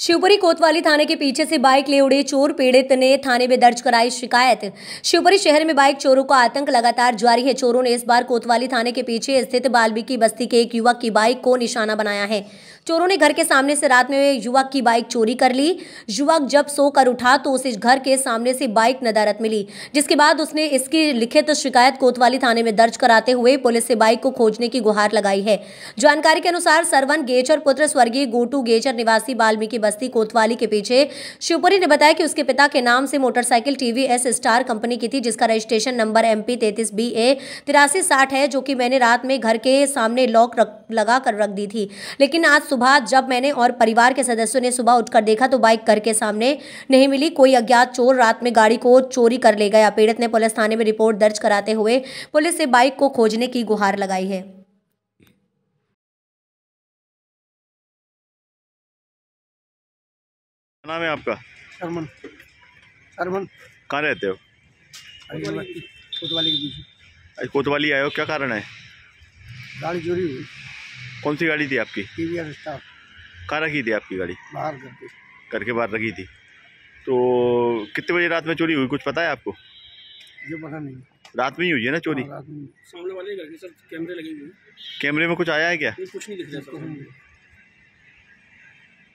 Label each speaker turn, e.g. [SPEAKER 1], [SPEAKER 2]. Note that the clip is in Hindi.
[SPEAKER 1] शिवपुरी कोतवाली थाने के पीछे से बाइक ले उड़े चोर पीड़ित ने थाने में दर्ज कराई शिकायत शिवपुरी शहर में बाइक चोरों का आतंक लगातार जारी है चोरों ने इस बार कोतवाली थाने के पीछे स्थित बाल्मीकि बस्ती के एक युवक की बाइक को निशाना बनाया है चोरों ने घर के सामने से रात में युवक की बाइक चोरी कर ली युवक जब सोकर उठा तो उसे घर के सामने से बाइक नदारत मिली जिसके बाद उसने इसकी लिखित शिकायत कोतवाली थाने में दर्ज कराते हुए पुलिस से बाइक को खोजने की गुहार लगाई है जानकारी के अनुसार सरवन गेचर पुत्र स्वर्गीय गोटू गेचर निवासी बाल्मीकि बस्ती कोतवाली के पीछे शिवपुरी ने बताया कि उसके पिता के नाम से motorcycle TVS star company की थी जिसका रजिस्ट्रेशन नंबर एम पी तैतीस बी ए तिरासी साठ है जो कि मैंने रात में घर के सामने लॉक लगा कर रख दी थी लेकिन आज सुबह जब मैंने और परिवार के सदस्यों ने सुबह उठकर देखा तो बाइक घर के सामने नहीं मिली कोई अज्ञात चोर रात में गाड़ी को चोरी कर ले गया पीड़ित ने पुलिस थाने में रिपोर्ट दर्ज कराते हुए पुलिस से बाइक को खोजने की गुहार लगाई है
[SPEAKER 2] नाम है आपका अरमन अरमन कहाँ रहते हो कोतवाली कोतवाली आए हो क्या कारण है गाड़ी चोरी हुई कौन सी गाड़ी थी आपकी कहाँ रखी थी आपकी गाड़ी बाहर करके करके बाहर रखी थी तो कितने बजे रात में चोरी हुई कुछ पता है आपको ये पता नहीं रात में ही हुई है ना चोरी हाँ, सामने वाले कैमरे लगे हुए कैमरे में कुछ आया है क्या कुछ नहीं दिख रहा